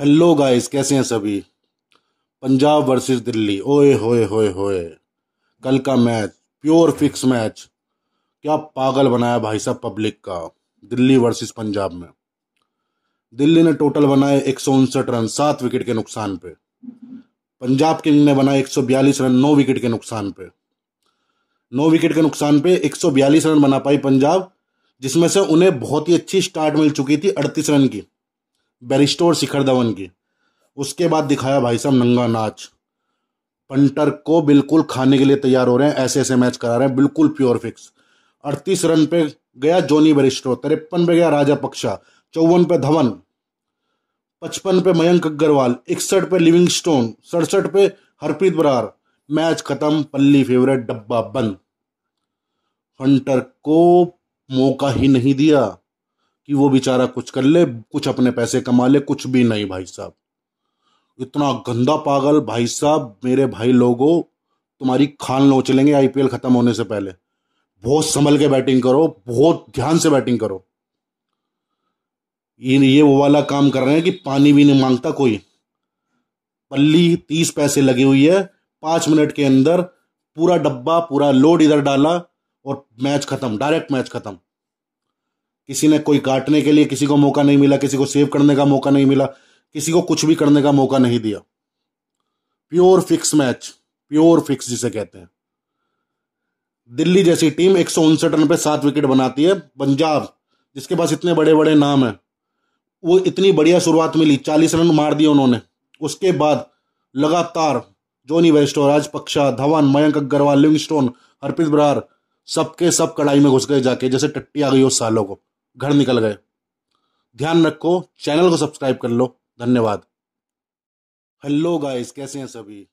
hello guys कैसे हैं सभी पंजाब वर्सेस दिल्ली ओए होए होए होए कल का मैच प्योर फिक्स मैच क्या पागल बनाया भाई साहब पब्लिक का दिल्ली वर्सेस पंजाब में दिल्ली ने टोटल बनाए एक रन सात विकेट के नुकसान पे पंजाब किंग ने बनाए बयालीस रन नौ विकेट के नुकसान पे नौ विकेट के नुकसान पे एक रन बना पाई पंजाब जिसमें से उन्हें बहुत ही अच्छी स्टार्ट मिल चुकी थी अड़तीस रन की बैरिस्टो और शिखर धवन की उसके बाद दिखाया भाई साहब नंगा नाच पंटर को बिल्कुल खाने के लिए तैयार हो रहे हैं ऐसे ऐसे मैच करा रहे हैं बिल्कुल प्योर फिक्स अड़तीस रन पे गया जोनी बरिस्टो तिरपन पे गया राजा पक्षा चौवन पे धवन पचपन पे मयंक अग्रवाल इकसठ पे लिविंग स्टोन सड़सठ पे हरप्रीत बरार मैच खत्म पल्ली फेवरेट डब्बा बंद हंटर को मौका ही नहीं दिया कि वो बेचारा कुछ कर ले कुछ अपने पैसे कमा ले कुछ भी नहीं भाई साहब इतना गंदा पागल भाई साहब मेरे भाई लोगों तुम्हारी खान लोच लेंगे आईपीएल खत्म होने से पहले बहुत संभल के बैटिंग करो बहुत ध्यान से बैटिंग करो ये ये वो वाला काम कर रहे हैं कि पानी भी नहीं मांगता कोई पल्ली तीस पैसे लगी हुई है पांच मिनट के अंदर पूरा डब्बा पूरा लोड इधर डाला और मैच खत्म डायरेक्ट मैच खत्म किसी ने कोई काटने के लिए किसी को मौका नहीं मिला किसी को सेव करने का मौका नहीं मिला किसी को कुछ भी करने का मौका नहीं दिया pure fix match pure fix जिसे कहते हैं दिल्ली जैसी टीम एक रन पे सात विकेट बनाती है पंजाब जिसके पास इतने बड़े बड़े नाम है वो इतनी बढ़िया शुरुआत मिली चालीस रन मार दिए उन्होंने उसके बाद लगातार Jonny Bairstow Rajapaksa Dhawan Mayank Agarwal Livingstone Harpreet Brar सबके सब कड़ाई में घुस गए जाके जैसे टट्टी आ गई उस सालों को घर निकल गए ध्यान रखो चैनल को सब्सक्राइब कर लो धन्यवाद हेलो गाइस कैसे हैं सभी